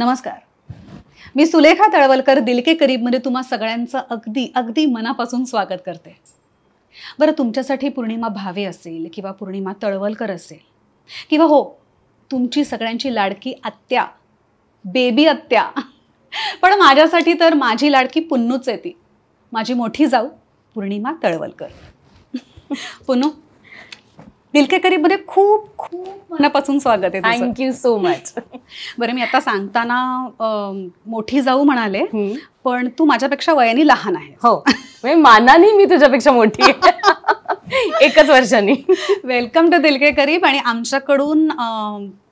नमस्कार मी सुलेखा तळवलकर दिलके करीबमध्ये तुम्हा सगळ्यांचं अगदी अगदी मनापासून स्वागत करते बरं तुमच्यासाठी पूर्णिमा भावे असेल किंवा पूर्णिमा तळवलकर असेल किंवा हो तुमची सगळ्यांची लाडकी आत्या बेबी आत्या पण माझ्यासाठी तर माझी लाडकी पुन्नूच आहे ती माझी मोठी जाऊ पूर्णिमा तळवलकर पुन्नू मध्ये खूप खूप मनापासून स्वागत आहे थँक्यू सो मच बरं मी आता सांगताना मोठी जाऊ म्हणाले पण तू माझ्यापेक्षा वयाने लहान आहे हो म्हणजे मानाने मी तुझ्यापेक्षा मोठी आहे एकच वर्षाने वेलकम टू दिलके करीब आणि आमच्याकडून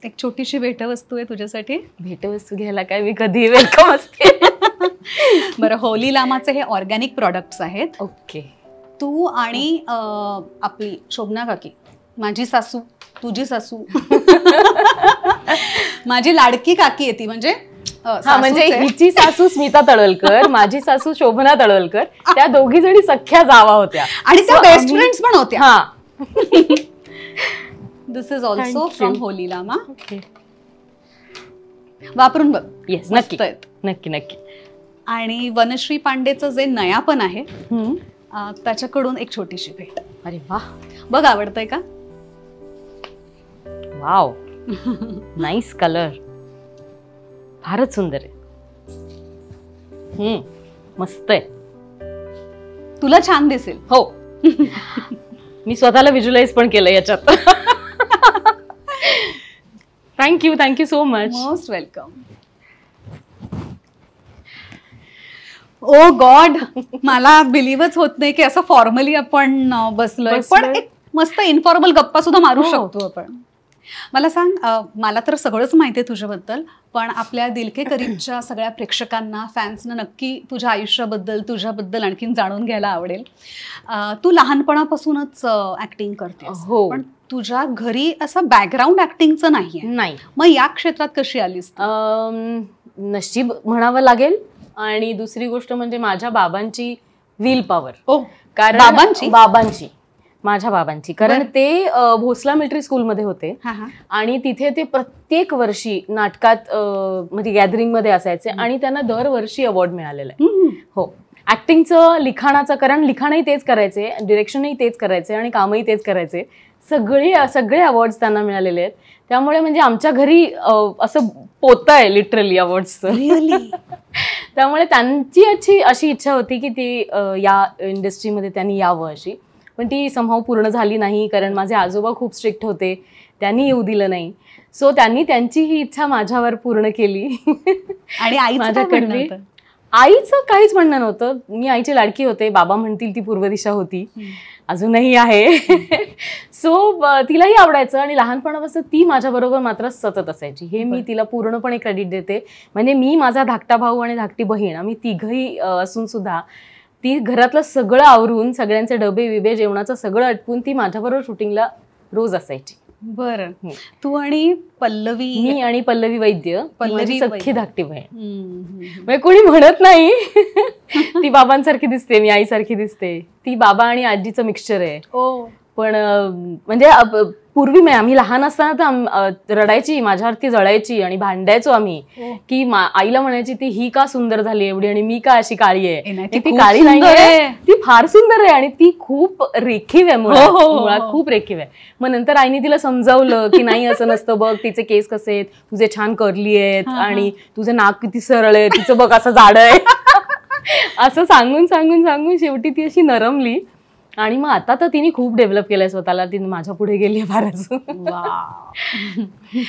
एक छोटीशी भेटवस्तू आहे तुझ्यासाठी भेटवस्तू घ्यायला काय मी कधी वेलकम असते बरं होली लामाचे हे ऑर्गॅनिक प्रॉडक्ट्स आहेत ओके तू आणि आपली शोभना काकी माझी सासू तुझी सासू माझी लाडकी काकी येते म्हणजे म्हणजे हिची सासू स्मिता तळवलकर माझी सासू शोभना तळवलकर त्या दोघी जणी सख्या जावा होत्या आणि त्या बेस्ट फ्रेंड्स पण होत्या हा this is also from holy lama वापरून बघ येस नक्की नक्की नक्की आणि वनश्री पांडेचं जे पण आहे त्याच्याकडून एक छोटीशी भेट अरे वा बघ आवडतंय का वाव नाईस कलर फारच सुंदर आहे मस्त आहे तुला छान दिसेल हो मी स्वतःला विज्युलाइज पण केलं याच्यात thank you thank you so much most welcome oh god मला बिलीव्हच होत नाही की असं फॉर्मली आपण बसलोय पण एक मस्त इन्फॉर्मल गप्पा सुद्धा मारू हो. शकतो आपण मला सांग मला तर सगळंच माहिती आहे तुझ्याबद्दल पण आपल्या दिलके करीबच्या सगळ्या प्रेक्षकांना फॅन्सना नक्की तुझ्या आयुष्याबद्दल तुझ्याबद्दल आणखीन जाणून घ्यायला आवडेल तू लहानपणापासूनच ऍक्टिंग करतेस हो पण तुझ्या घरी असं बॅकग्राऊंड ऍक्टिंगचं नाही नाही मग या क्षेत्रात कशी आलीस नशीब म्हणावं लागेल आणि दुसरी गोष्ट म्हणजे माझ्या बाबांची विल पॉवर हो कारण बाबांची बाबांची माझ्या बाबांची कारण ते भोसला मिलिटरी स्कूलमध्ये होते आणि तिथे ते प्रत्येक वर्षी नाटकात म्हणजे गॅदरिंगमध्ये असायचे आणि त्यांना दरवर्षी अवॉर्ड मिळालेला आहे हो ऍक्टिंगचं लिखाणाचं कारण लिखाणही तेच करायचे डिरेक्शनही तेच करायचे आणि कामही तेच करायचे सगळे सगळे अवॉर्ड्स त्यांना मिळालेले आहेत त्यामुळे म्हणजे आमच्या घरी असं पोत आहे लिटरली अवॉर्ड्सचं त्यामुळे त्यांची अशी अशी इच्छा होती की ती या इंडस्ट्रीमध्ये त्यांनी यावं अशी पण ती समभाव पूर्ण झाली नाही कारण माझे आजोबा खूप स्ट्रिक्ट होते त्यांनी येऊ दिलं नाही सो त्यांनी त्यांची ही इच्छा माझ्यावर पूर्ण केली आणि आई माझ्याकडे आईचं काहीच म्हणणं नव्हतं मी आईची लाडकी होते बाबा म्हणतील ती पूर्व दिशा होती अजूनही आहे सो तिलाही आवडायचं आणि लहानपणापासून ती माझ्याबरोबर मात्र सतत असायची हे मी तिला पूर्णपणे क्रेडिट देते म्हणजे मी माझा धाकटा भाऊ आणि धाकटी बहीण आम्ही तिघही असून सुद्धा ती घरातलं सगळं आवरून सगळ्यांचे डबे विबे जेवणाचं सगळं अटकून ती माझ्याबरोबर शूटिंगला रोज असायची बर हो. तू आणि पल्लवी मी आणि पल्लवी वैद्य पल्लवी सख्खी धाकटी बहीण म्हणजे कोणी म्हणत नाही ती बाबांसारखी दिसते मी आईसारखी दिसते ती बाबा आणि आजीचं मिक्सचर आहे पण म्हणजे पूर्वी आम्ही लहान असताना तर रडायची माझ्यावरती जळायची आणि भांडायचो आम्ही हो. की आईला म्हणायची ती ही का सुंदर झाली एवढी आणि मी का अशी काळी आहे ती काळी नाही ती फार सुंदर आहे आणि ती खूप रेखीव आहे हो, हो, मुळात खूप रेखीव आहे मग नंतर आईने तिला समजावलं की नाही असं नसतं बघ तिचे केस कसे आहेत तुझे छान करली आहेत आणि तुझं नाक किती सरळ आहे तिचं बघ असं जाड आहे असं सांगून सांगून सांगून शेवटी ती अशी नरमली आणि मग आता तर तिने खूप डेव्हलप केलंय स्वतःला तिने माझ्या पुढे गेली फारच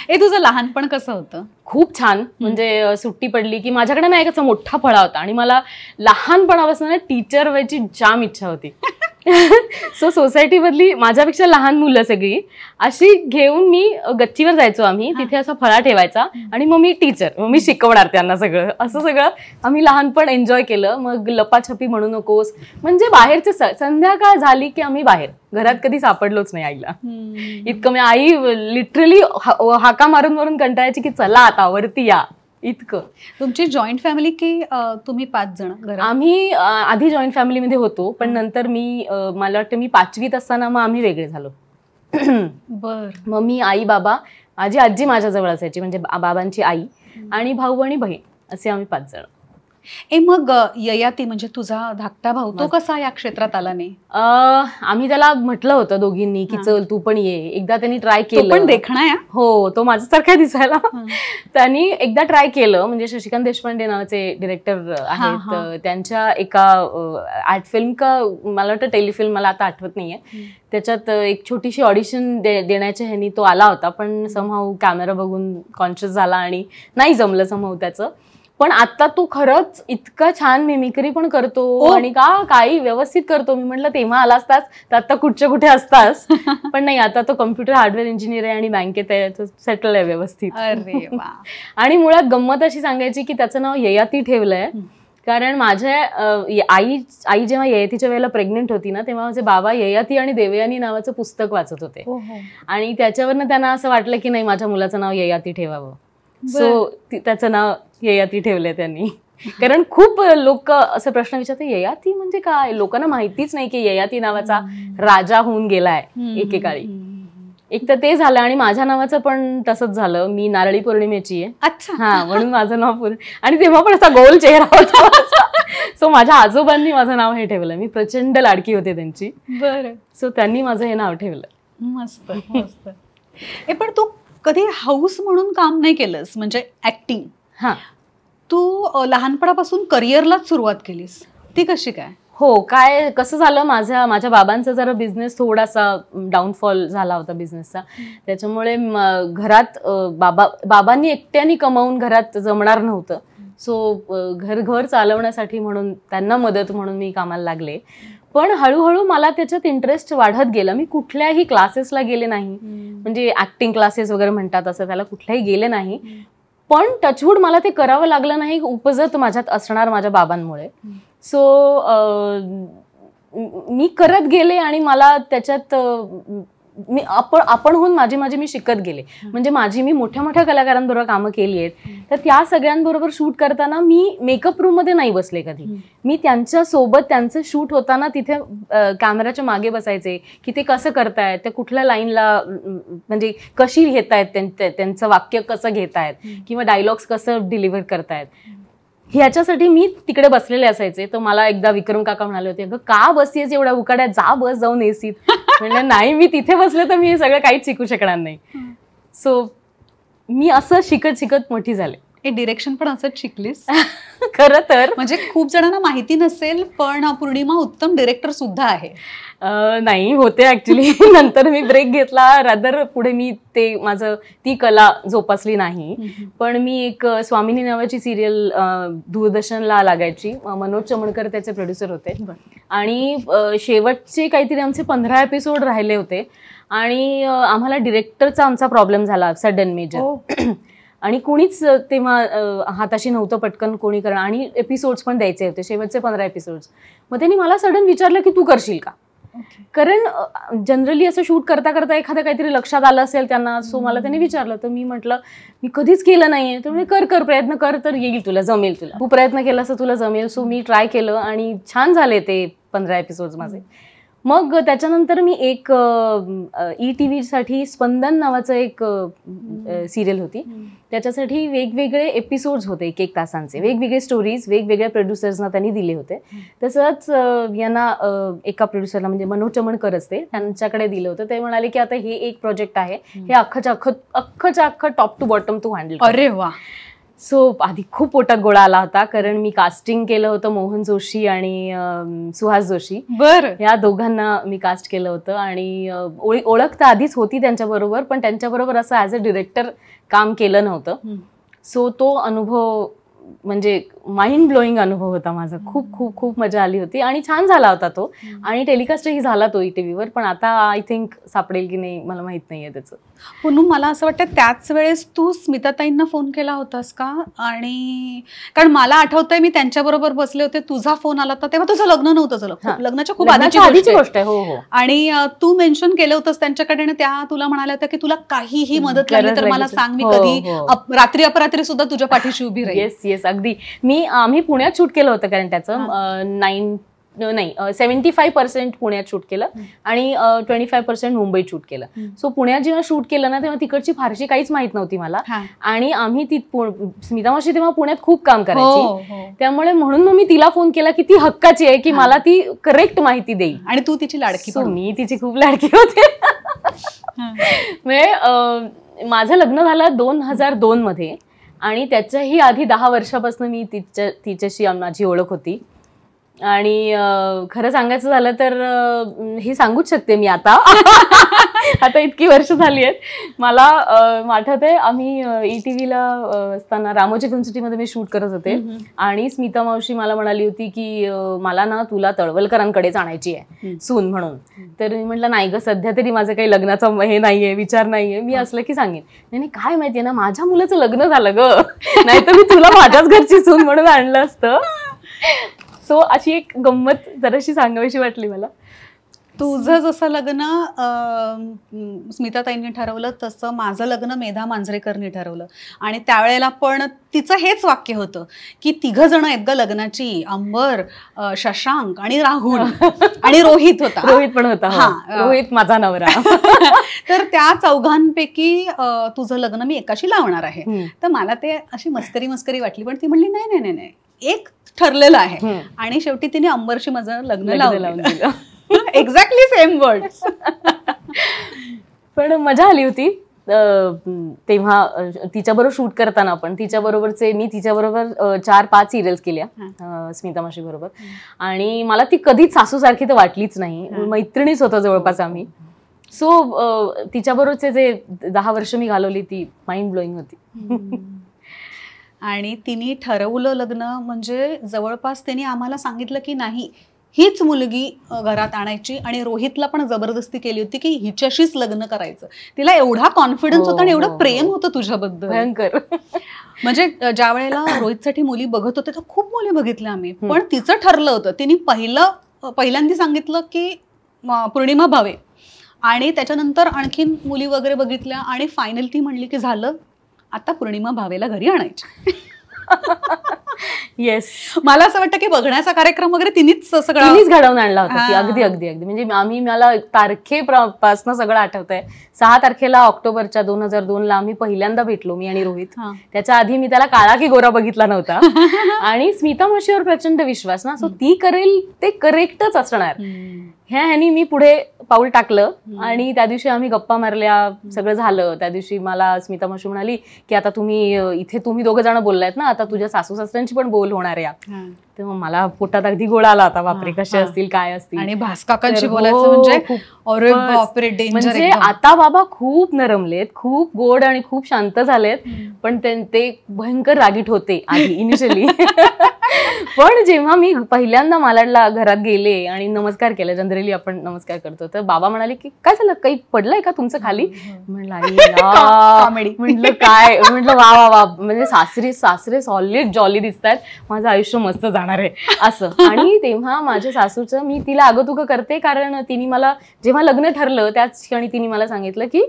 ए तुझं लहानपण कसं होतं खूप छान म्हणजे सुट्टी पडली की माझ्याकडे ना एक असा मोठा फळा होता आणि मला लहानपणापासून टीचर व्हायची जाम इच्छा होती सो सोसायटी मधली माझ्यापेक्षा लहान मुलं सगळी अशी घेऊन मी गच्चीवर जायचो आम्ही तिथे असा फळा ठेवायचा आणि मग मी टीचर मग मी शिकवणार त्यांना सगळं असं सगळं आम्ही लहानपण एन्जॉय केलं मग लपाछपी म्हणू नकोस म्हणजे बाहेरचे संध्याकाळ झाली की आम्ही बाहेर घरात कधी सापडलोच नाही आईला इतकं मी आई लिटरली हाका मारून मारून कंटाळायची की चला आता वरती या इतकं तुमची जॉईंट फॅमिली की तुम्ही पाच जण आम्ही आधी जॉईंट फॅमिलीमध्ये होतो पण नंतर मी मला वाटतं मी पाचवीत असताना मग आम्ही वेगळे झालो बर मम्मी मी आई बाबा माझी आजी माझ्याजवळ असायची म्हणजे बाबांची आई आणि भाऊ आणि बहीण असे आम्ही पाच जण ए मग ययाती म्हणजे तुझा धाकटा भाऊ तो कसा या क्षेत्रात आला नाही आम्ही त्याला म्हटलं होतं दोघींनी की चल तू पण ये एकदा त्यांनी ट्राय केलं पण हो तो माझ्यासारखा दिसायला त्यांनी एकदा ट्राय केलं म्हणजे शशिकांत देशपांडे नावाचे डिरेक्टर आहेत त्यांच्या एका आर्ट फिल्म का मला वाटतं टेलिफिल्म मला आता आठवत नाहीये त्याच्यात एक छोटीशी ऑडिशन देण्याच्या ह्यानी तो आला होता पण समहाऊ कॅमेरा बघून कॉन्शियस झाला आणि नाही जमलं समहाऊ त्याचं पण आता तू खरंच इतका छान मिमिक्री पण करतो हो. आणि का काही व्यवस्थित करतो मी म्हटलं तेव्हा आला असताच तर आता कुठचे कुठे असतास पण नाही आता तो कम्प्युटर हार्डवेअर इंजिनियर आहे आणि बँकेत आहे सेटल आहे व्यवस्थित आणि मुळात गंमत अशी सांगायची की त्याचं नाव ययाती ठेवलंय कारण माझ्या आई आई जेव्हा ययातीच्या वेळेला प्रेग्नेंट होती ना तेव्हा माझे बाबा ययाती आणि देवयानी नावाचं पुस्तक वाचत होते हो, हो. आणि त्याच्यावरनं त्यांना असं वाटलं की नाही माझ्या मुलाचं नाव ययाती ठेवावं सो त्याचं नाव ययाती ठेवलंय त्यांनी कारण खूप लोक असं प्रश्न विचारतात ययाती म्हणजे काय लोकांना माहितीच नाही की ययाती नावाचा राजा होऊन गेलाय एकेकाळी एक तर ते झालं आणि माझ्या नावाचं पण तसंच झालं मी नारळी पौर्णिमेची आहे अच्छा हा म्हणून माझं नाव पूर्ण आणि तेव्हा पण असा गोल चेहरा होता सो माझ्या आजोबांनी माझं नाव हे ठेवलं मी प्रचंड लाडकी होते त्यांची बरं सो त्यांनी माझं हे नाव ठेवलं मस्त मस्त पण तू कधी हाऊस म्हणून काम नाही केलंस म्हणजे ऍक्टिंग हां तू लहानपणापासून करिअरलाच सुरुवात केलीस ती कशी काय हो काय कसं झालं माझ्या माझ्या बाबांचा जरा बिझनेस थोडासा डाऊनफॉल झाला होता बिझनेसचा त्याच्यामुळे घरात बाबा बाबांनी एकट्याने कमावून घरात जमणार नव्हतं सो घर घर चालवण्यासाठी म्हणून त्यांना मदत म्हणून मी कामाला लागले पण हळूहळू मला त्याच्यात इंटरेस्ट वाढत गेला मी कुठल्याही क्लासेसला गेले नाही म्हणजे ऍक्टिंग क्लासेस वगैरे म्हणतात असं त्याला कुठल्याही गेले नाही पण टचवूड मला ते करावं लागलं नाही उपजत माझ्यात असणार माझ्या बाबांमुळे सो मी करत गेले आणि मला त्याच्यात मी आपण आपणहून माझी माझी मी शिकत गेले म्हणजे माझी मी मोठ्या मोठ्या कलाकारांबरोबर कामं केली आहेत तर त्या सगळ्यांबरोबर शूट करताना मी मेकअप रूममध्ये नाही बसले कधी मी त्यांच्या सोबत त्यांचं शूट होताना तिथे कॅमेराच्या मागे बसायचे की ते कसं करतायत ते कुठल्या लाईनला म्हणजे कशी घेतायत त्यांचं वाक्य कसं घेतायत किंवा डायलॉग्स कसं डिलिव्हर करतायत ह्याच्यासाठी मी तिकडे बसलेले असायचे तर मला एकदा विक्रम काका म्हणाले होते का का बसतेस एवढ्या उकाड्या जा बस जाऊन एसीत म्हणलं नाही मी तिथे बसले तर मी हे सगळं काहीच शिकू शकणार नाही सो मी असं शिकत शिकत मोठी झाले हे डिरेक्शन पण असंच शिकलीस खरं तर म्हणजे खूप जणांना माहिती नसेल पण पूर्णिमा उत्तम डिरेक्टर सुद्धा आहे नाही होते ऍक्च्युली नंतर मी ब्रेक घेतला रादर पुढे मी ते माझं ती कला जोपासली नाही पण मी एक स्वामिनी नावाची सिरियल दूरदर्शनला लागायची मनोज चमणकर त्याचे प्रोड्युसर होते आणि शेवटचे काहीतरी आमचे पंधरा एपिसोड राहिले होते आणि आम्हाला डिरेक्टरचा आमचा प्रॉब्लेम झाला सडन मेजर आणि कोणीच तेव्हा हाताशी नव्हतं पटकन कोणी करणं आणि एपिसोड्स पण द्यायचे होते शेवटचे पंधरा एपिसोड्स मग त्यांनी मला सडन विचारलं की तू करशील का कारण जनरली असं शूट करता करता एखादं काहीतरी लक्षात आलं असेल त्यांना सो मला त्यांनी विचारलं तर मी म्हटलं मी कधीच केलं नाहीये तर कर कर प्रयत्न कर तर येईल तुला जमेल तुला तू प्रयत्न केला असं तुला जमेल सो मी ट्राय केलं आणि छान झाले ते पंधरा एपिसोड माझे मग त्याच्यानंतर मी एक ई टी व्हीसाठी e स्पंदन नावाचं एक सिरियल होती त्याच्यासाठी वेगवेगळे एपिसोड्स होते एक एक तासांचे वेगवेगळे स्टोरीज वेगवेगळ्या प्रोड्युसर्सना त्यांनी दिले होते तसंच यांना एका प्रोड्युसरला म्हणजे मनोज चमणकर असते त्यांच्याकडे दिलं होतं ते म्हणाले की आता हे एक प्रोजेक्ट आहे हे अख्खच्या अख्खं अख्खच्या अख्खं टॉप टू बॉटम तू हँडल अरे वा सो आधी खूप पोटात गोळा आला होता कारण मी कास्टिंग केलं होतं मोहन जोशी आणि सुहास जोशी बर या दोघांना मी कास्ट केलं होतं आणि ओळख तर आधीच होती त्यांच्याबरोबर पण त्यांच्याबरोबर असं ॲज अ डिरेक्टर काम केलं नव्हतं सो तो अनुभव म्हणजे माइंड ब्लोईंग अनुभव होता माझा खूप खूप खूप मजा आली होती आणि छान झाला होता तो आणि टेलिकास्टही झाला तो ई पण आता आय थिंक सापडेल की नाही मला माहीत नाही आहे त्याचं पुन्हा मला असं वाटतं त्याच वेळेस तू स्मिताताईंना फोन केला होतास का आणि कारण मला आठवतंय मी त्यांच्याबरोबर बसले होते तुझा फोन आला होता तेव्हा तुझं लग्न नव्हतं लग्नाच्या खूप आधीची गोष्ट आहे हो, हो. आणि तू मेन्शन केलं होतंस त्यांच्याकडे आणि त्या तुला म्हणाल्या होत्या की तुला काहीही मदत लागली तर मला सांग मी हो, कधी रात्री अपरात्री सुद्धा तुझ्या पाठीशी उभी राहील येस येस अगदी मी आम्ही आम्ही पुण्यात शूट केलं होतं कारण त्याचं नाईन नाही सेव्हन्टी फाय पर्सेंट पुण्यात शूट केलं आणि ट्वेंटी फाय पर्सेंट मुंबईत शूट केलं सो पुण्यात जेव्हा शूट केलं ना तेव्हा तिकडची फारशी काहीच माहित नव्हती मला आणि आम्ही ती स्मिता मावशी तेव्हा पुण्यात खूप काम करायची हो, हो. त्यामुळे म्हणून मग मी तिला फोन केला की ती हक्काची आहे की मला ती करेक्ट माहिती देईल आणि तू तिची लाडकी मी तिची खूप लाडकी होते म्हणजे माझं लग्न झालं दोन हजार दोन मध्ये आणि त्याच्याही आधी दहा वर्षापासून मी तिच्या तिच्याशी माझी ओळख होती आणि खरं सांगायचं झालं तर हे सांगूच शकते मी आता आता इतकी वर्ष झाली आहेत मला वाटत आहे आम्ही ई टी e ला असताना रामोजी फिल्म मध्ये मी शूट करत होते आणि स्मिता मावशी मला म्हणाली होती की मला ना तुला तळवलकरांकडेच आणायची आहे सून म्हणून तर मी म्हटलं नाही ग सध्या तरी माझं काही लग्नाचा हे नाहीये विचार नाहीये मी असलं की सांगेन नाही काय माहितीये ना माझ्या मुलाचं लग्न झालं ग नाहीतर मी तुला माझ्याच घरची सून म्हणून आणलं असतं सो अशी एक गंमत जराशी सांगावीशी वाटली मला तुझं जसं लग्न स्मिताताईंनी ठरवलं तसं माझं लग्न मेधा मांजरेकरनी ठरवलं आणि त्यावेळेला पण तिचं हेच वाक्य होतं की तिघ जण एकदा लग्नाची अंबर शशांक आणि राहुल आणि रोहित होता रोहित पण होता हो. हा रोहित माझा नवरा तर त्या चौघांपैकी तुझं लग्न मी एकाशी लावणार आहे तर मला ते अशी मस्करी मस्करी वाटली पण ती म्हणली नाही नाही नाही एक ठरलेलं आहे आणि शेवटी तिने अंबरशी माझं लग्न लावलं एक्झॅक्टली सेम वर्ड पण मजा आली होती तेव्हा तिच्याबरोबर शूट करताना आपण तिच्याबरोबरचे मी तिच्याबरोबर चार पाच सिरियल्स केल्या स्मिता माशी बरोबर आणि मला ती कधीच सासूसारखी तर वाटलीच नाही मैत्रिणीच होतो जवळपास आम्ही सो तिच्याबरोबरचे जे दहा वर्ष मी घालवली ती माइंड ब्लोईंग होती आणि तिने ठरवलं लग्न म्हणजे जवळपास त्यांनी आम्हाला सांगितलं की नाही हीच मुलगी घरात आणायची आणि रोहितला पण जबरदस्ती केली होती की हिच्याशीच लग्न करायचं तिला एवढा कॉन्फिडन्स हो, होता आणि एवढं हो, हो. प्रेम होतं तुझ्याबद्दल भयंकर म्हणजे ज्या वेळेला रोहितसाठी मुली बघत होते तर खूप मुली बघितल्या आम्ही पण तिचं ठरलं होतं तिने पहिलं पहिल्यांदा सांगितलं की पौर्णिमा भावे आणि त्याच्यानंतर आणखीन मुली वगैरे बघितल्या आणि फायनल ती म्हणली की झालं आता पौर्णिमा भावेला घरी आणायची येस मला असं वाटतं की बघण्याचा कार्यक्रम वगैरे तिनेच सगळं घडवून आणला होता की अगदी अगदी अगदी म्हणजे आम्ही मला तारखेपासून सगळं आठवत आहे सहा तारखेला ऑक्टोबरच्या दोन हजार दोन ला आम्ही पहिल्यांदा भेटलो मी आणि रोहित त्याच्या आधी मी त्याला काळा की गोरा बघितला नव्हता आणि स्मिता माशीवर प्रचंड विश्वास ना सो ती करेल ते करेक्टच असणार ह्या ह्यानी मी पुढे पाऊल टाकलं आणि त्या दिवशी आम्ही गप्पा मारल्या सगळं झालं त्या दिवशी मला स्मिता मशी म्हणाली की आता तुम्ही इथे तुम्ही दोघं जण बोललायत ना आता तुझ्या सासू सासऱ्यांची पण बोल होणार या तेव्हा मला पोटात अगदी गोळा आला आता बापरे कसे असतील काय असतील आणि भास्काकांशी हो, बोलायचं म्हणजे म्हणजे आता बाबा खूप नरमलेत खूप गोड आणि खूप शांत झालेत पण ते भयंकर रागीट होते आधी इनिशियली पण जेव्हा मी पहिल्यांदा मालाडला घरात गेले आणि नमस्कार केला जनरली आपण नमस्कार करतो तर बाबा म्हणाले की काय झालं काही पडलंय का तुमचं खाली म्हणलं म्हटलं काय म्हटलं वा वा वा म्हणजे सासरे सासरे सॉलिड जॉली दिसतात माझं आयुष्य मस्त जाणार आहे असं आणि तेव्हा माझ्या सासूचं मी तिला आगतुक करते कारण तिने मला जेव्हा लग्न ठरलं त्याच क्षणी तिने मला सांगितलं की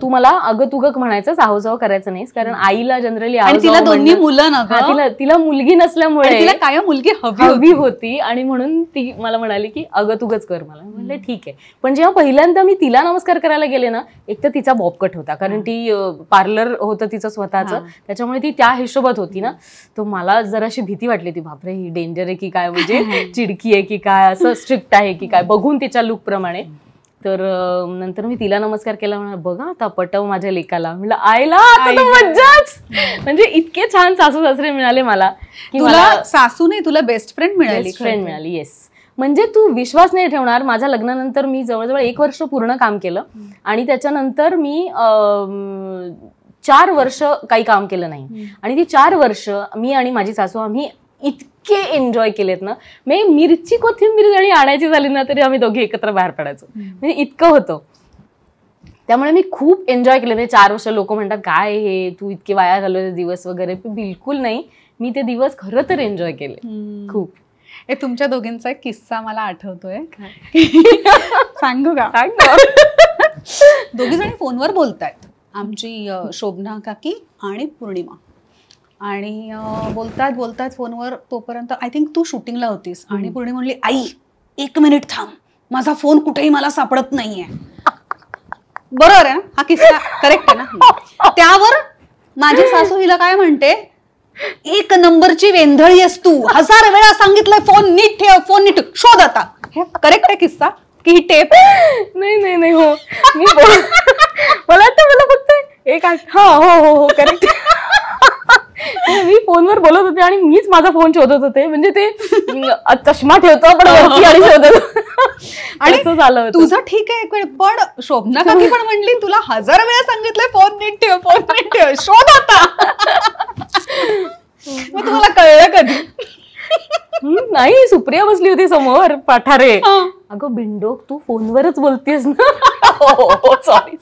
तू मला अग तुग म्हणायचं जाहो करायचं नाहीस कारण आईला जनरली तिला दोन्ही मुलं तिला मुलगी नसल्यामुळे तिला काय मुलगी हवी होती आणि म्हणून ती मला म्हणाली की अगतुगच तुगच कर मला म्हणलं ठीक आहे पण जेव्हा पहिल्यांदा मी तिला नमस्कार करायला गेले ना एक तर तिचा बॉपकट होता कारण ती पार्लर होतं तिचं स्वतःचं त्याच्यामुळे ती त्या हिशोबात होती ना तर मला जराशी भीती वाटली ती बापरे ही डेंजर आहे की काय म्हणजे चिडकी आहे की काय असं स्ट्रिक्ट आहे की काय बघून तिच्या लुक प्रमाणे तर नंतर मी तिला नमस्कार केला म्हणा बघा आता पटव माझ्या लेकाला म्हटलं आयला मज्जाच म्हणजे इतके छान सासू सासरे मिळाले मला तुला सासू नाही तुला बेस्ट फ्रेंड मिळाली फ्रेंड मिळाली येस म्हणजे तू विश्वास नाही ठेवणार माझ्या लग्नानंतर मी जवळजवळ एक वर्ष पूर्ण काम केलं आणि त्याच्यानंतर मी चार वर्ष काही काम केलं नाही आणि ती चार वर्ष मी आणि माझी सासू आम्ही इत इतके एन्जॉय केलेत ना म्हणजे मिरची कोथिंबीर जरी आणायची झाली ना तरी आम्ही दोघे एकत्र बाहेर पडायचो म्हणजे इतकं होतं त्यामुळे मी खूप एन्जॉय केले म्हणजे चार वर्ष लोक म्हणतात काय हे तू इतके वाया घालवले दिवस वगैरे बिलकुल नाही मी ते दिवस खरं तर एन्जॉय केले खूप हे तुमच्या दोघींचा एक किस्सा मला आठवतोय सांगू का दोघी जणी फोनवर बोलतायत आमची शोभना काकी आणि पूर्णिमा आणि बोलतात बोलतात फोनवर तोपर्यंत आय थिंक तू शूटिंगला होतीस आणि पूर्णी म्हणली आई एक मिनिट थांब माझा फोन कुठेही मला सापडत नाहीये बरोबर आहे हा किस्सा करेक्ट आहे ना त्यावर माझी सासू हिला काय म्हणते एक नंबरची वेंधळी असतू हजार वेळा सांगितलंय फोन नीट ठेव फोन नीट शोध आता करेक्ट आहे किस्सा ही टेप नाही नाही नाही हो मी मला वाटतं मला फक्त एक हां हा हो हो हो करेक्ट मी फोनवर बोलत होते आणि मीच माझा फोन शोधत होते म्हणजे ते चष्मा ठेवतो पण आणि शोधत आणि झालं तुझं ठीक आहे एक वेळ पण शोभना काकी पण म्हणली तुला हजार वेळा सांगितलंय फोन नीट ठेव फोन नीट ठेव शोध आता मग तुम्हाला कळलं कधी नाही सुप्रिया बसली होती समोर पाठारे अगं बिंडो तू फोनवरच बोलतेस ना सॉरी हो, सॉरी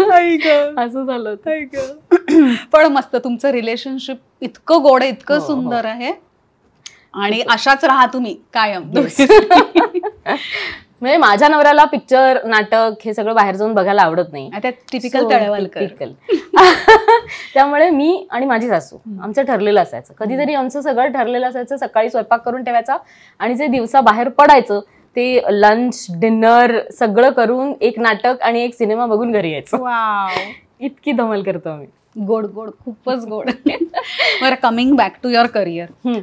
हो, हो, असं झालं पण मस्त तुमचं रिलेशनशिप इतकं गोड इतकं सुंदर आहे आणि अशाच राहा तुम्ही कायम म्हणजे माझ्या नवऱ्याला पिक्चर नाटक हे सगळं बाहेर जाऊन बघायला आवडत नाही टिपिकल तळवाल टिपिकल त्यामुळे मी आणि माझी सासू आमचं ठरलेलं असायचं कधीतरी आमचं सगळं ठरलेलं असायचं सकाळी स्वयंपाक करून ठेवायचा आणि जे दिवसा बाहेर पडायचं ते लंच डिनर सगळं करून एक नाटक आणि एक सिनेमा बघून घरी यायचं इतकी धमल करतो आम्ही गोड गोड खूपच गोड बरं coming back to your career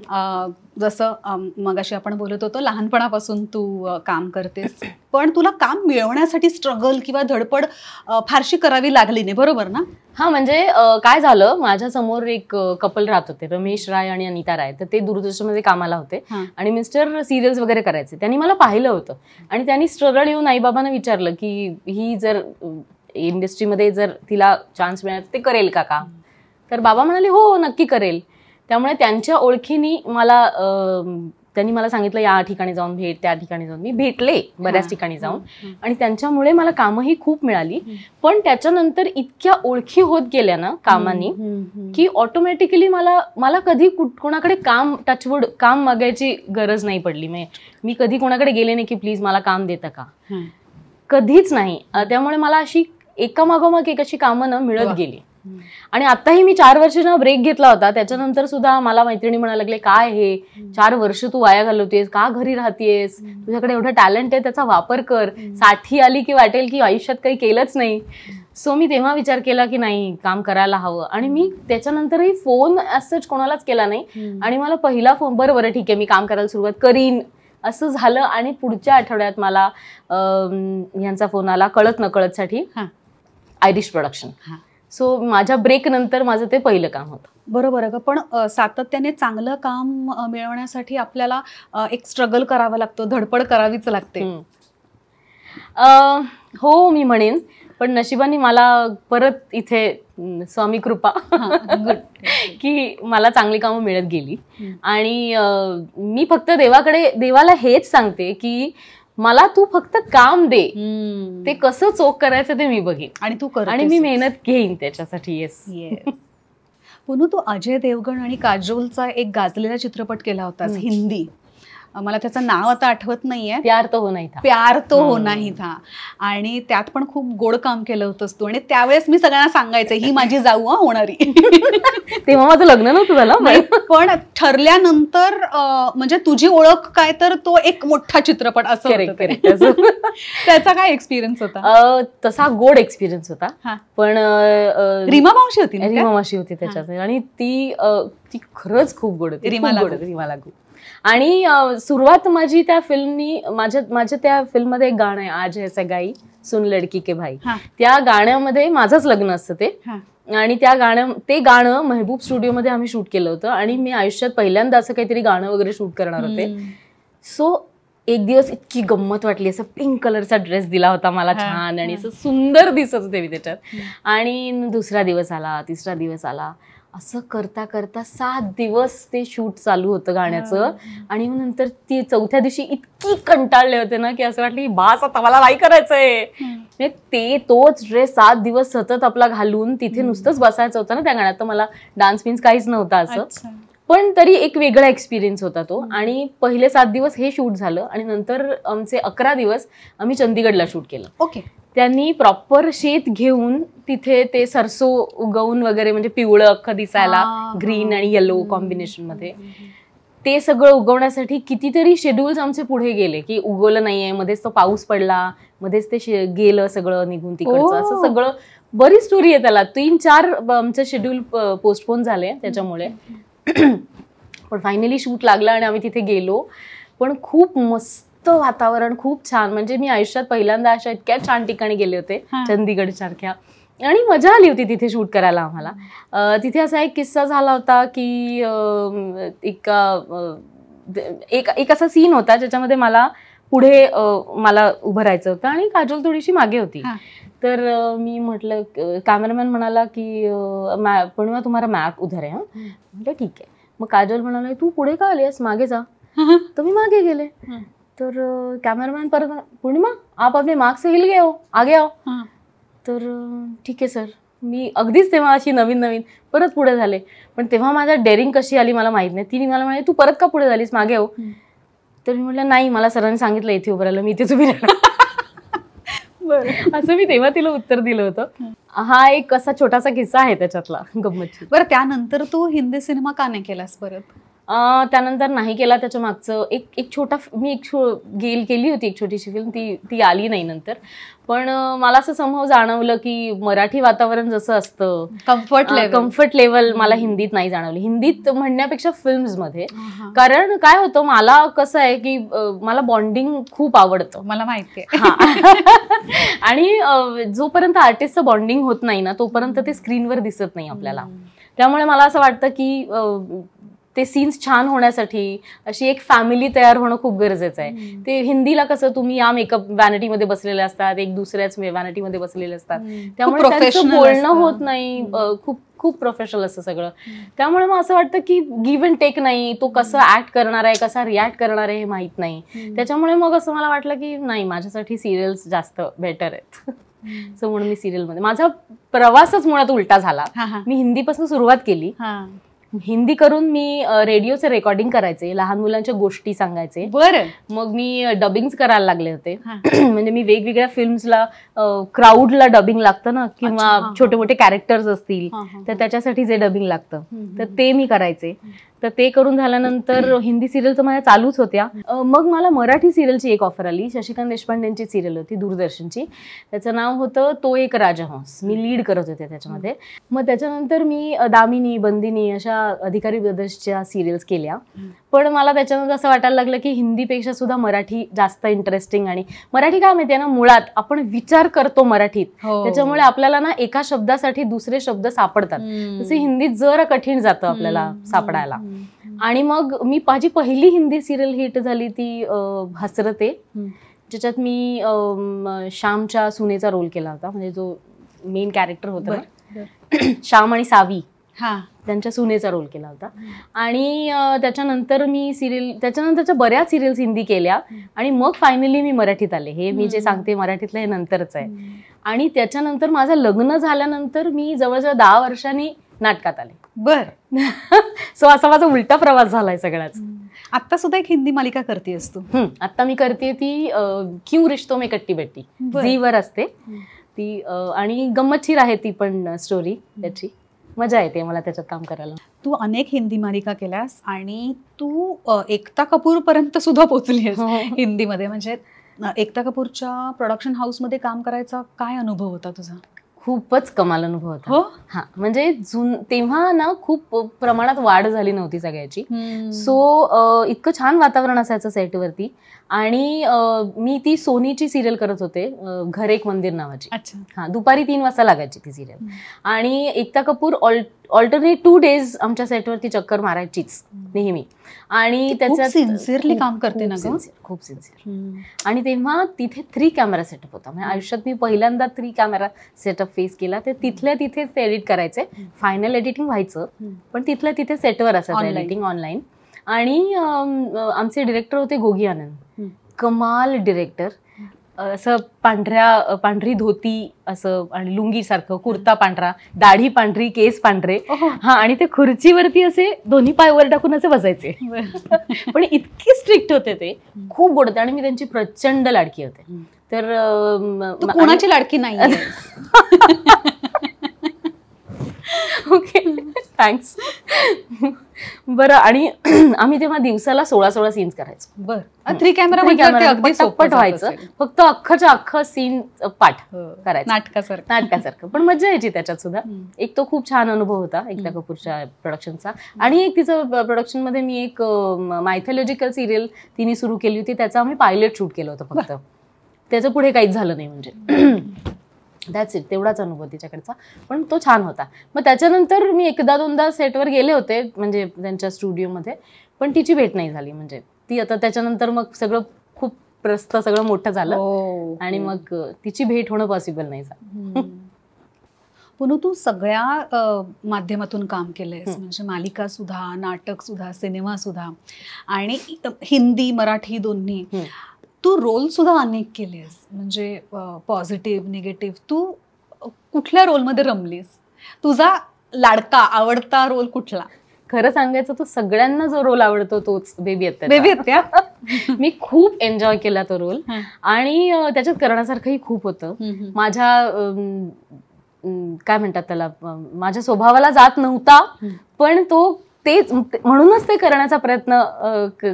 जसं मगाशी आपण बोलत होतो लहानपणापासून तू काम करतेस पण तुला काम मिळवण्यासाठी स्ट्रगल किंवा धडपड फारशी करावी लागली नाही बरोबर ना हा म्हणजे काय झालं माझ्या समोर एक कपल राहत होते रमेश राय आणि अनिता राय तर ते दूरदर्शनमध्ये कामाला होते आणि मिस्टर सिरियल्स वगैरे करायचे त्यांनी मला पाहिलं होतं आणि त्यांनी स्ट्रगल येऊन आई बाबांना विचारलं की ही जर इंडस्ट्रीमध्ये जर तिला चान्स मिळाला ते करेल का काम तर बाबा म्हणाले हो, हो नक्की करेल त्यामुळे त्यांच्या ओळखीनी मला त्यांनी मला सांगितलं या ठिकाणी जाऊन भेट त्या ठिकाणी जाऊन मी भेटले बऱ्याच ठिकाणी जाऊन आणि त्यांच्यामुळे मला कामही खूप मिळाली पण त्याच्यानंतर इतक्या ओळखी होत गेल्या ना कामानी की ऑटोमॅटिकली मला मला कधी कोणाकडे काम टचवूड काम मागायची गरज नाही पडली मी कधी कोणाकडे गेले नाही की प्लीज मला काम देता का कधीच नाही त्यामुळे मला अशी एका एक अशी कामं ना मिळत गेली आणि आताही मी चार वर्ष जेव्हा ब्रेक घेतला होता त्याच्यानंतर सुद्धा मला मैत्रिणी म्हणायला लागले काय हे चार वर्ष तू वाया घालवतेस का घरी राहतेस तुझ्याकडे एवढं टॅलेंट आहे त्याचा वापर कर साठी आली की वाटेल की आयुष्यात काही केलंच नाही सो मी तेव्हा विचार केला की नाही काम करायला हवं आणि मी त्याच्यानंतरही फोन असंच कोणालाच केला नाही आणि मला पहिला फोन बरं बरं ठीक आहे मी काम करायला सुरुवात करीन असं झालं आणि पुढच्या आठवड्यात मला यांचा फोन आला कळत साठी आयरिश प्रोडक्शन सो माझ्या ब्रेक नंतर माझं ते पहिलं काम होतं बरोबर आहे का पण सातत्याने चांगलं काम मिळवण्यासाठी आपल्याला एक स्ट्रगल करावा लागतो धडपड करावीच लागते हो मी म्हणेन पण नशिबाने मला परत इथे स्वामी कृपा की मला चांगली कामं मिळत गेली आणि मी फक्त देवाकडे देवाला हेच सांगते की मला तू फक्त काम दे ते कसं चोख करायचं ते मी बघेन आणि तू कर आणि मी मेहनत घेईन त्याच्यासाठी येस पुन्हा तू अजय देवगण आणि काजोलचा एक गाजलेला चित्रपट केला होता हिंदी मला त्याचं नाव आता आठवत नाहीये प्यार तो हो नाही प्यार तो हो नाही था आणि त्यात पण खूप गोड काम केलं होतंस तू आणि त्यावेळेस मी सगळ्यांना सांगायचं ही माझी जाऊ होणारी तेव्हा माझं लग्न नव्हतं झालं पण ठरल्यानंतर म्हणजे तुझी ओळख काय तर तो एक मोठा चित्रपट असं त्याचा काय एक्सपिरियन्स होता तसा गोड एक्सपिरियन्स होता पण रिमा मावशी होती रीमा मावशी होती त्याच्यात आणि ती ती खरंच खूप गोड होती रिमा गोड रीमाला लागू आणि सुरुवात माझी त्या फिल्मनी माझ्या माझ्या त्या फिल्ममध्ये एक गाणं आहे आज ह्याचा गाई सुन लडकी के भाई त्या गाण्यामध्ये माझंच लग्न असतं ते आणि त्या गाण्या ते गाणं मेहबूब स्टुडिओमध्ये आम्ही शूट केलं होतं आणि मी आयुष्यात पहिल्यांदा असं काहीतरी गाणं वगैरे शूट करणार होते सो एक दिवस इतकी गंमत वाटली असं पिंक कलरचा ड्रेस दिला होता मला छान आणि असं सुंदर दिसत होते मी त्याच्यात आणि दुसरा दिवस आला तिसरा दिवस आला असं करता करता सात दिवस ते शूट चालू होतं गाण्याचं आणि मग नंतर ती चौथ्या दिवशी इतकी कंटाळले होते ना की असं वाटलं की बास आता मला नाही करायचंय म्हणजे ते तोच ड्रेस सात दिवस सतत आपला घालून तिथे नुसतंच बसायचं होतं ना त्या गाण्यात मला डान्स बिन्स काहीच नव्हता असं पण तरी एक वेगळा एक्सपिरियन्स होता तो आणि पहिले सात दिवस हे शूट झालं आणि नंतर आमचे अकरा दिवस आम्ही चंदीगडला शूट केलं ओके त्यांनी प्रॉपर शेत घेऊन तिथे ते सरसो उगवून वगैरे म्हणजे पिवळं अख्खं दिसायला ग्रीन आणि येलो कॉम्बिनेशन मध्ये ते सगळं उगवण्यासाठी कितीतरी शेड्युल्स आमचे पुढे गेले की उगवलं नाहीये मध्येच तो पाऊस पडला मध्येच ते गेलं सगळं निघून तिकडचं हो. असं सगळं बरी स्टोरी आहे त्याला तीन चार आमचं शेड्यूल पोस्टपोन झाले त्याच्यामुळे पण फायनली शूट लागला आणि आम्ही तिथे गेलो पण खूप मस्त वातावरण खूप छान म्हणजे मी आयुष्यात पहिल्यांदा अशा इतक्या छान ठिकाणी गेले होते चंदीगड सारख्या आणि मजा आली होती तिथे शूट करायला आम्हाला तिथे असा एक किस्सा झाला होता की एक एक एक असा सीन होता ज्याच्यामध्ये मला पुढे मला उभं राहायचं होतं आणि काजोल थोडीशी मागे होती तर मी म्हटलं कॅमेरामॅन म्हणाला की मॅ पूर्णिमा तुम्हाला मॅक उधर आहे म्हटलं ठीक आहे मग काजल म्हणाले तू पुढे का आली आहेस मागे जा तर मी मागे गेले तर कॅमेरामॅन परत पूर्णिमा आप आपले मार्क्स हिल गे हो आगे आओ तर ठीक आहे सर मी अगदीच तेव्हा अशी नवीन नवीन परत पुढे झाले पण तेव्हा माझ्या डेअरिंग कशी आली मला माहीत नाही तिने मला म्हणाली तू परत का पुढे झालीस मागे हो तर मी म्हटलं नाही मला सरांनी सांगितलं इथे उभं राहिलं मी इथेच उभी राहिलं असं मी तेव्हा तिला उत्तर दिलं होतं हा एक असा छोटासा किस्सा आहे त्याच्यातला गंमत बरं त्यानंतर तू हिंदी सिनेमा का नाही केलास परत त्यानंतर नाही केला त्याच्या मागचं एक एक छोटा मी एक छो गेल केली होती एक छोटीशी फिल्म ती ती आली नाही नंतर पण मला असं समोर जाणवलं की मराठी वातावरण जसं असतं कम्फर्ट लेवल कम्फर्ट लेवल मला हिंदीत नाही जाणवलं हिंदीत म्हणण्यापेक्षा मध्ये कारण काय होतं मला कसं आहे की मला बॉन्डिंग खूप आवडतं मला माहिती आहे आणि जोपर्यंत आर्टिस्टचं बॉन्डिंग होत नाही ना तोपर्यंत ते स्क्रीनवर दिसत नाही आपल्याला त्यामुळे मला असं वाटतं की ते सीन्स छान होण्यासाठी अशी एक फॅमिली तयार होणं खूप गरजेचं आहे ते हिंदीला कसं तुम्ही या मेकअप मध्ये बसलेले असतात एक दुसऱ्याच मध्ये बसलेले असतात त्यामुळे बोलणं होत नाही खूप खूप प्रोफेशनल असं सगळं त्यामुळे मग असं वाटतं की गिव्ह अँड टेक नाही तो कसं ऍक्ट करणार आहे कसा रिॲक्ट करणार आहे हे माहीत नाही त्याच्यामुळे मग असं मला वाटलं की नाही माझ्यासाठी सिरियल्स जास्त बेटर आहेत म्हणून मी मध्ये माझा प्रवासच मुळात उलटा झाला मी हिंदीपासून सुरुवात केली हिंदी करून मी रेडिओचे रेकॉर्डिंग करायचे लहान मुलांच्या गोष्टी सांगायचे बर मग मी डबिंग करायला लागले होते म्हणजे मी वेगवेगळ्या फिल्म्सला क्राऊडला डबिंग लागतं ना किंवा छोटे मोठे कॅरेक्टर्स असतील तर त्याच्यासाठी जे डबिंग लागतं तर ते मी करायचे तर ते करून झाल्यानंतर हिंदी सिरियल तर माझ्या चालूच होत्या मग मला मराठी सिरियलची एक ऑफर आली शशिकांत देशपांडेंची सिरियल होती दूरदर्शनची त्याचं नाव होतं तो एक राजहंस मी लीड करत होते त्याच्यामध्ये मग त्याच्यानंतर मी दामिनी बंदिनी अशा अधिकारी ब्रदर्सच्या सिरियल्स केल्या पण मला त्याच्यानंतर असं वाटायला लागलं की हिंदीपेक्षा सुद्धा मराठी जास्त इंटरेस्टिंग आणि मराठी काय माहिती ना मुळात आपण विचार करतो मराठीत हो. त्याच्यामुळे आपल्याला ना एका शब्दासाठी दुसरे शब्द सापडतात तसे हिंदीत जर कठीण जातं आपल्याला सापडायला आणि मग मी माझी पहिली हिंदी सिरियल हिट झाली ती हसरते ज्याच्यात मी श्यामच्या सुनेचा रोल केला होता म्हणजे जो मेन कॅरेक्टर होता श्याम आणि सावी त्यांच्या सुनेचा रोल केला होता आणि त्याच्यानंतर मी सिरियल त्याच्यानंतरच्या बऱ्याच सिरियल्स हिंदी केल्या आणि मग फायनली मी मराठीत आले हे मी जे सांगते मराठीतलं हे नंतरच आहे आणि त्याच्यानंतर माझं लग्न झाल्यानंतर मी जवळजवळ दहा वर्षांनी नाटकात आले बर सो असा माझा उलटा प्रवास झालाय सगळ्याच आता सुद्धा एक हिंदी मालिका करते असतो आता मी करते ती क्यू रिश्तो मे कट्टी बट्टी झी वर असते ती आणि गंमतशीर आहे ती पण स्टोरी त्याची मजा येते मला त्याच्यात काम करायला तू अनेक हिंदी मालिका केल्यास आणि तू एकता कपूर पर्यंत सुद्धा पोहोचली हो. हिंदीमध्ये म्हणजे एकता कपूरच्या प्रोडक्शन हाऊसमध्ये काम करायचा काय अनुभव होता तुझा खूपच कमाल अनुभव होता हो? हा म्हणजे जुन तेव्हा ना खूप प्रमाणात वाढ झाली नव्हती सगळ्याची सो इतकं छान वातावरण असायचं सेटवरती आणि मी ती सोनीची सिरियल करत होते घर एक मंदिर नावाची हा दुपारी तीन वाजता लागायची ती सिरियल आणि Ekta Kapoor all alternate two days आमच्या सेटवरती चक्कर मारायचीच नेहमी आणि त्याच्यात सिन्सिअरली काम करते ना खूप सिन्सिअर आणि तेव्हा तिथे थ्री कॅमेरा सेटअप होता म्हणजे आयुष्यात मी पहिल्यांदा थ्री कॅमेरा सेटअप फेस केला ते तिथल्या तिथेच ते एडिट करायचे फायनल एडिटिंग व्हायचं पण तिथल्या तिथे सेटवर असायचं एडिटिंग ऑनलाईन आणि आमचे डिरेक्टर होते गोगी आनंद कमाल डिरेक्टर असं पांढऱ्या पांढरी धोती असं आणि लुंगी सारखं कुर्ता पांढरा दाढी पांढरी केस पांढरे हा आणि ते खुर्चीवरती असे दोन्ही पाय वर टाकून असे बसायचे पण इतके स्ट्रिक्ट होते ते खूप गोड आणि मी त्यांची प्रचंड लाडकी होते तर कोणाची लाडकी नाही ओके थँक्स बरं आणि आम्ही तेव्हा दिवसाला सोळा सोळा सीन्स करायचो थ्री कॅमेरा अगदी सोपट व्हायचं फक्त अख्खाच्या अख्खा सीन पाठ हो. करायचं नाटकासारखं नाटकासारखं पण मजा यायची त्याच्यात सुद्धा एक तो खूप छान अनुभव होता एकता कपूरच्या प्रोडक्शनचा आणि एक तिचं मध्ये मी एक मायथॉलॉजिकल सिरियल तिने सुरू केली होती त्याचा आम्ही पायलट शूट केलं होतं फक्त त्याचं पुढे काहीच झालं नाही म्हणजे दॅट्स इट तेवढाच अनुभव तिच्याकडचा पण तो छान होता मग त्याच्यानंतर मी एकदा दोनदा सेटवर गेले होते म्हणजे त्यांच्या स्टुडिओमध्ये पण तिची भेट नाही झाली म्हणजे ती आता त्याच्यानंतर मग सगळं खूप प्रस्त सगळं मोठं झालं हो, आणि हो. मग तिची भेट होणं पॉसिबल नाही झालं पुन्हा तू सगळ्या माध्यमातून काम केलंय म्हणजे मालिका सुद्धा नाटक सुद्धा सिनेमा सुद्धा आणि हिंदी मराठी दोन्ही तू रोल सुद्धा अनेक केलेस म्हणजे पॉझिटिव्ह निगेटिव्ह तू कुठल्या रोलमध्ये रमलीस तुझा लाडका आवडता रोल कुठला खरं सांगायचं तू सगळ्यांना जो रोल आवडतो तोच बेबी बेबी मी खूप एन्जॉय केला तो रोल आणि त्याच्यात करण्यासारखंही खूप होतं माझ्या काय म्हणतात त्याला माझ्या स्वभावाला जात नव्हता पण तो तेच म्हणूनच ते करण्याचा प्रयत्न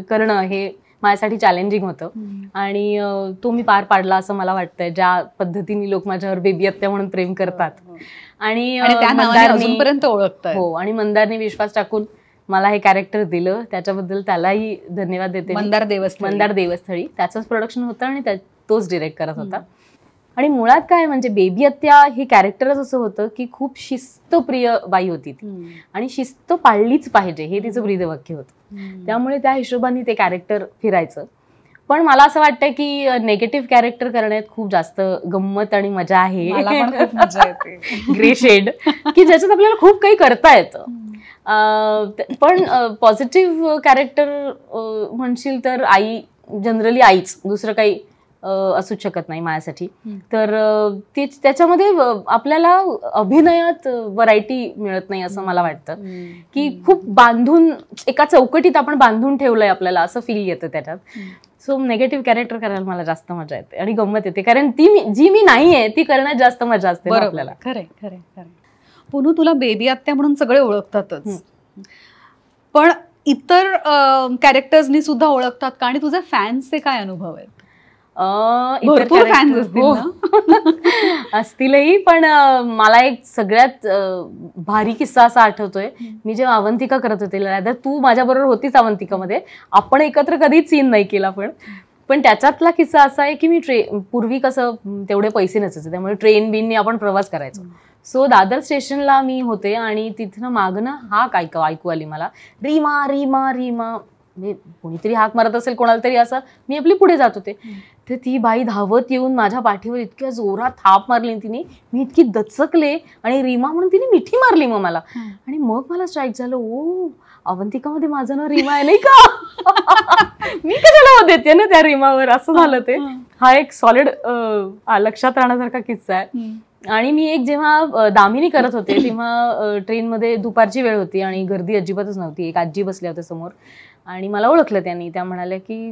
करणं हे माझ्यासाठी चॅलेंजिंग होतं आणि तो मी पार पाडला असं मला वाटतंय ज्या पद्धतीने लोक माझ्यावर बेबी हत्या म्हणून प्रेम करतात आणि अजूनपर्यंत ओळखत हो आणि मंदारने हो, विश्वास टाकून मला हे कॅरेक्टर दिलं त्याच्याबद्दल त्यालाही धन्यवाद देते मंदार देवस्थळी मंदार देवस्थळी त्याचंच प्रोडक्शन होतं आणि तोच डिरेक्ट करत होता आणि मुळात काय म्हणजे बेबी अत्या हे कॅरेक्टरच असं होतं की खूप शिस्तप्रिय बाई होती ती आणि शिस्त पाळलीच पाहिजे हे तिचं ब्रीदवाक्य होतं त्यामुळे त्या हिशोबाने ते कॅरेक्टर फिरायचं पण मला असं वाटतं की नेगेटिव्ह कॅरेक्टर करण्यात खूप जास्त गंमत आणि मजा आहे ग्रे शेड की ज्याच्यात आपल्याला खूप काही करता येतं पण पॉझिटिव्ह कॅरेक्टर म्हणशील तर आई जनरली आईच दुसरं काही असूच शकत नाही माझ्यासाठी तर त्याच्यामध्ये आपल्याला अभिनयात व्हरायटी मिळत नाही असं मला वाटतं की खूप बांधून एका चौकटीत आपण बांधून ठेवलंय आपल्याला असं फील येतं त्याच्यात सो नेगेटिव्ह कॅरेक्टर करायला मला जास्त मजा येते आणि गंमत येते कारण ती जी मी नाही आहे ती करण्यात जास्त मजा असते आपल्याला खरे खरे खरे पुन्हा तुला बेबी आत्या म्हणून सगळे ओळखतातच पण इतर कॅरेक्टर्सनी सुद्धा ओळखतात का आणि तुझे फॅन्सचे काय अनुभव आहेत भरपूर फॅन्स असतील असतीलही पण मला एक सगळ्यात भारी किस्सा असा आठवतोय मी जेव्हा अवंतिका करत होते तू माझ्याबरोबर होतीच अवंतिकामध्ये आपण एकत्र कधीच सीन नाही केला पण पण त्याच्यातला किस्सा असा आहे की मी ट्रे पूर्वी कसं तेवढे पैसे नसायचे त्यामुळे ट्रेन बिनने आपण प्रवास करायचो सो दादर स्टेशनला मी होते आणि तिथनं मागणं हाक ऐक ऐकू आली मला रीमा रीमा रीमा कोणीतरी हाक मारत असेल कोणाला तरी असं मी आपली पुढे जात होते तर ती बाई धावत येऊन माझ्या पाठीवर इतक्या जोरात थाप मारली तिने मी इतकी दचकले आणि रीमा म्हणून तिने मिठी मारली मग मला आणि मग मला स्ट्राईक झालं ओ अवंतिकामध्ये माझं नाव रीमा आहे नाही का मी कशाला देते ना त्या रीमावर असं झालं ते हा एक सॉलिड लक्षात राहण्यासारखा किस्सा आहे आणि मी एक जेव्हा दामिनी करत होते तेव्हा ट्रेनमध्ये दुपारची वेळ होती आणि गर्दी अजिबातच नव्हती एक आजी बसल्या होत्या समोर आणि मला ओळखलं त्यांनी त्या म्हणाल्या की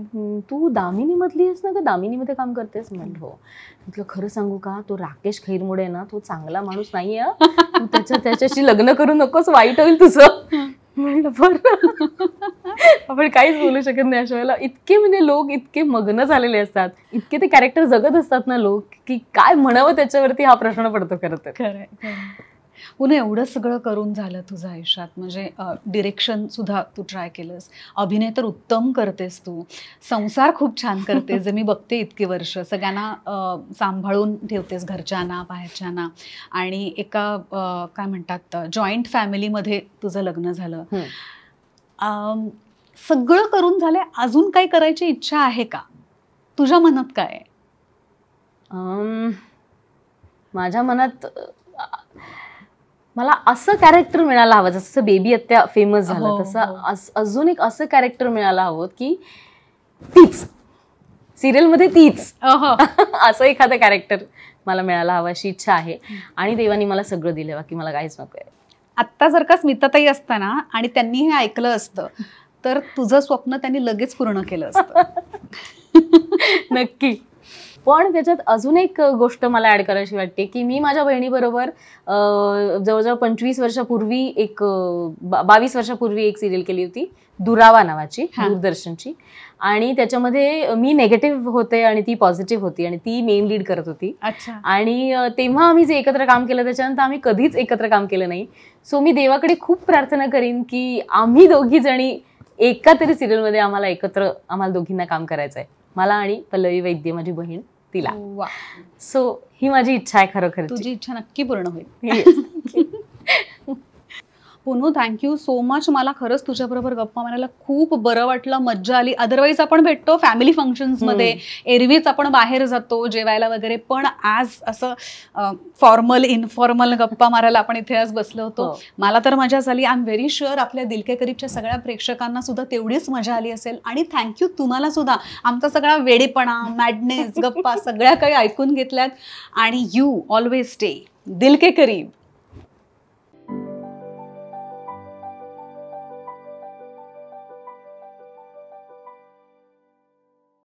तू दामिनीमधली आहेस ना का दामिनीमध्ये काम करतेस म्हणलं हो म्हटलं खरं सांगू का तो राकेश खैरमुडे ना तो चांगला माणूस नाही आहे तू त्याच्या त्याच्याशी लग्न करू नकोस वाईट होईल तुझं म्हणलं बरं आपण काहीच बोलू शकत नाही अशा वेळेला इतके म्हणजे लोक इतके मग्न झालेले असतात इतके ते कॅरेक्टर जगत असतात ना लोक की काय म्हणावं त्याच्यावरती हा प्रश्न पडतो खरं तर पुन्हा एवढं सगळं करून झालं तुझं आयुष्यात म्हणजे सुद्धा तू ट्राय केलंस अभिनय तर उत्तम करतेस तू संसार खूप छान करतेस जे मी बघते इतकी वर्ष सगळ्यांना सांभाळून ठेवतेस घरच्यांना बाहेरच्यांना आणि एका काय म्हणतात जॉईंट फॅमिलीमध्ये तुझं लग्न झालं सगळं करून झालंय अजून काय करायची इच्छा आहे का तुझ्या मनात काय माझ्या मनात मला असं कॅरेक्टर मिळायला हवं जसं बेबी आत्या फेमस झालं हो, तसं हो. अजून एक असं कॅरेक्टर मिळायला हवं की तीच मध्ये तीच हो. असं एखादं कॅरेक्टर मला मिळायला हवं अशी इच्छा आहे आणि देवानी मला सगळं दिलं बाकी मला काहीच नको आहे आत्ता जर का स्मिताताई असताना आणि त्यांनी हे ऐकलं असतं तर तुझं स्वप्न त्यांनी लगेच पूर्ण केलं असतं नक्की पण त्याच्यात अजून एक गोष्ट मला ऍड करायची वाटते की मी माझ्या बहिणीबरोबर जवळजवळ पंचवीस वर्षापूर्वी एक बावीस वर्षापूर्वी एक सिरियल केली होती दुरावा नावाची दूरदर्शनची आणि त्याच्यामध्ये मी नेगेटिव्ह होते आणि ती पॉझिटिव्ह होती आणि ती मेन लीड करत होती आणि तेव्हा आम्ही जे एकत्र काम केलं त्याच्यानंतर आम्ही कधीच एकत्र काम केलं नाही सो मी देवाकडे खूप प्रार्थना करीन की आम्ही दोघी जणी एका तरी सिरियलमध्ये आम्हाला एकत्र आम्हाला दोघींना काम करायचं आहे मला आणि पल्लवी वैद्य माझी बहीण तिला सो ही माझी इच्छा आहे खरोखर तुझी इच्छा नक्की पूर्ण होईल पुनू थँक्यू सो मच मला खरंच तुझ्याबरोबर गप्पा मारायला खूप बरं वाटलं मज्जा आली अदरवाईज आपण भेटतो फॅमिली फंक्शन्समध्ये एरवीच आपण बाहेर जातो जेवायला वगैरे पण आज असं फॉर्मल इनफॉर्मल गप्पा मारायला आपण इथे आज बसलो होतो हो. मला तर मजा झाली आय एम व्हेरी शुअर आपल्या दिलके करीबच्या सगळ्या प्रेक्षकांना सुद्धा तेवढीच मजा आली असेल आणि थँक्यू तुम्हाला सुद्धा आमचा सगळा वेडेपणा मॅडनेस गप्पा सगळ्या काही ऐकून घेतल्यात आणि यू ऑलवेज स्टे दिलके करीब